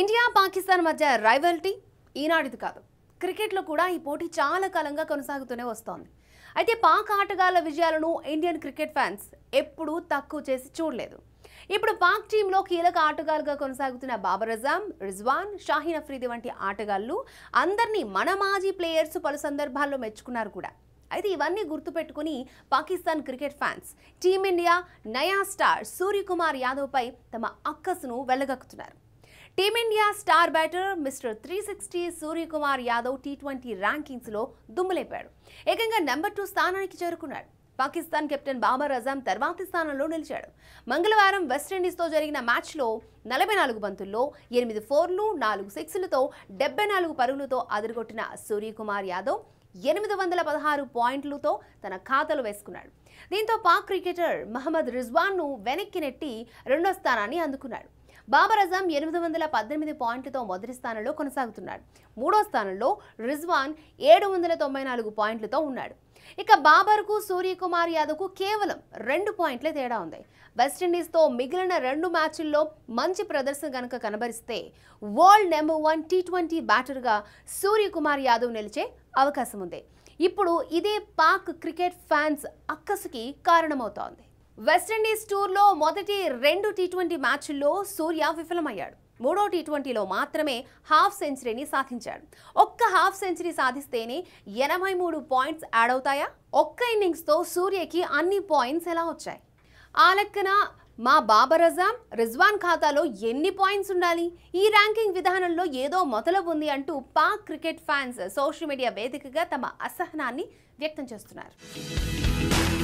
India Pakistan మధ్య rivalry ఈనాడిది కాదు క్రికెట్లో కూడా ఈ పోటీ చాలా కాలంగా కొనసాగుతూనే వస్తోంది అయితే పాక్ ఆటగాళ్ల విజయాలను ఇండియన్ క్రికెట్ ఫ్యాన్స్ ఎప్పుడూ తక్కువ చేసి చూడలేదు ఇప్పుడు పాక్ టీంలో కీలక ఆటగాళ్ళుగా కొనసాగుతున్న బాబర్ అజాం రిజ్వాన్ షాహీన్ అఫ్రీది వంటి ఆటగాళ్లు అందరినీ మన మాజీ ప్లేయర్స్ పలు సందర్భాల్లో మెచ్చుకున్నారు కూడా అయితే ఇవన్నీ గుర్తుపెట్టుకుని పాకిస్తాన్ క్రికెట్ ఫ్యాన్స్ టీమిండియా నయా స్టార్ సూర్యకుమార్ యాదవ్పై తమ అక్కసును వెళ్ళగక్కుతున్నారు team India star batter mister three sixty Suryakumar Yadav T twenty ర్యాంకింగ్స్లో దుమ్ములేపాడు ఏకంగా నెంబర్ టూ స్థానానికి చేరుకున్నాడు పాకిస్తాన్ కెప్టెన్ బాబర్ అజాం తర్వాతి స్థానంలో నిలిచాడు మంగళవారం వెస్టిండీస్తో జరిగిన మ్యాచ్లో నలభై నాలుగు బంతుల్లో ఎనిమిది ఫోర్లు నాలుగు సిక్స్లతో డెబ్బై నాలుగు పరుగులతో అదరగొట్టిన సూర్యకుమార్ యాదవ్ ఎనిమిది వందల పదహారు పాయింట్లతో తన ఖాతాలు వేసుకున్నాడు దీంతో పాక్ క్రికెటర్ మహమ్మద్ రిజ్వాన్ను వెనక్కి నెట్టి రెండో స్థానాన్ని అందుకున్నాడు బాబర్ అజం ఎనిమిది వందల పద్దెనిమిది పాయింట్లతో మొదటి స్థానంలో కొనసాగుతున్నాడు మూడో స్థానంలో రిజ్వాన్ ఏడు వందల తొంభై నాలుగు పాయింట్లతో ఉన్నాడు ఇక బాబర్కు సూర్యకుమార్ యాదవ్కు కేవలం రెండు పాయింట్లే తేడా ఉంది వెస్టిండీస్తో మిగిలిన రెండు మ్యాచ్ల్లో మంచి ప్రదర్శన కనుక కనబరిస్తే world number one T twenty బ్యాటర్గా సూర్యకుమార్ యాదవ్ నిలిచే అవకాశం ఉంది ఇప్పుడు ఇదే పాక్ క్రికెట్ ఫ్యాన్స్ అక్కసుకి కారణమవుతోంది వెస్టిండీస్ టూర్లో మొదటి రెండు టీ ట్వంటీ మ్యాచ్ల్లో సూర్య విఫలమయ్యాడు మూడో టీ ట్వంటీలో మాత్రమే హాఫ్ సెంచరీని సాధించాడు ఒక్క హాఫ్ సెంచరీ సాధిస్తేనే ఎనభై మూడు పాయింట్స్ యాడ్ అవుతాయా ఒక్క ఇన్నింగ్స్తో సూర్యకి అన్ని పాయింట్స్ ఎలా వచ్చాయి ఆ లెక్కన మా బాబర్ అజాం రిజ్వాన్ ఖాతాలో ఎన్ని పాయింట్స్ ఉండాలి ఈ ర్యాంకింగ్ విధానంలో ఏదో మొదలు ఉంది అంటూ Pak cricket fans social media వేదికగా తమ అసహనాన్ని వ్యక్తం చేస్తున్నారు